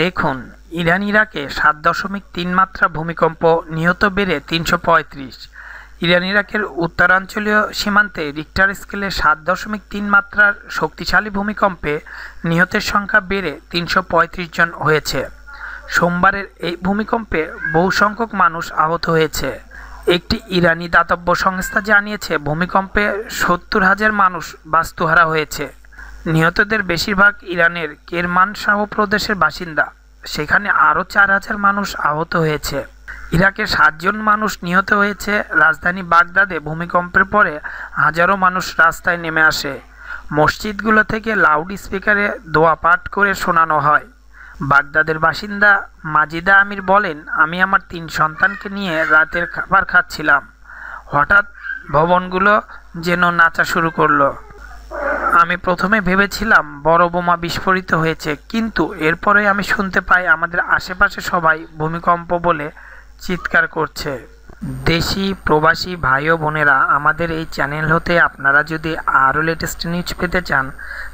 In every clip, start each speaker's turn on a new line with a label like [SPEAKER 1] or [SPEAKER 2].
[SPEAKER 1] দেখুন ইরান ইরাকে সাত দশমিক তিন মাত্রা ভূমিকম্প নিহত বেড়ে তিনশো পঁয়ত্রিশ ইরান ইরাকের উত্তরাঞ্চলীয় সীমান্তে রিক্টার স্কেলে সাত দশমিক তিন মাত্রার শক্তিশালী ভূমিকম্পে নিহতের সংখ্যা বেড়ে তিনশো পঁয়ত্রিশ জন হয়েছে সোমবারের এই ভূমিকম্পে বহু সংখ্যক মানুষ আহত হয়েছে একটি ইরানি দাতব্য সংস্থা জানিয়েছে ভূমিকম্পে সত্তর হাজার মানুষ বাস্তুহারা হয়েছে নিহতদের বেশিরভাগ ইরানের কেরমান শাহ প্রদেশের বাসিন্দা সেখানে আরও চার হাজার মানুষ আহত হয়েছে ইরাকে সাতজন মানুষ নিহত হয়েছে রাজধানী বাগদাদে ভূমিকম্পের পরে হাজারো মানুষ রাস্তায় নেমে আসে মসজিদগুলো থেকে লাউড স্পিকারে দোয়া পাঠ করে শোনানো হয় বাগদাদের বাসিন্দা মাজিদা আমির বলেন আমি আমার তিন সন্তানকে নিয়ে রাতের খাবার খাচ্ছিলাম হঠাৎ ভবনগুলো যেন নাচা শুরু করলো আমি প্রথমে ভেবেছিলাম বড় বোমা বিস্ফোরিত হয়েছে কিন্তু এরপরে আমি শুনতে পাই আমাদের আশেপাশে সবাই ভূমিকম্প বলে চিৎকার করছে দেশি প্রবাসী ভাই ও বোনেরা আমাদের এই চ্যানেল হতে আপনারা যদি আরও লেটেস্ট নিউজ পেতে চান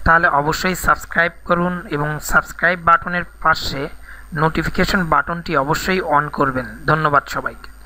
[SPEAKER 1] তাহলে অবশ্যই সাবস্ক্রাইব করুন এবং সাবস্ক্রাইব বাটনের পাশে নোটিফিকেশন বাটনটি অবশ্যই অন করবেন ধন্যবাদ সবাইকে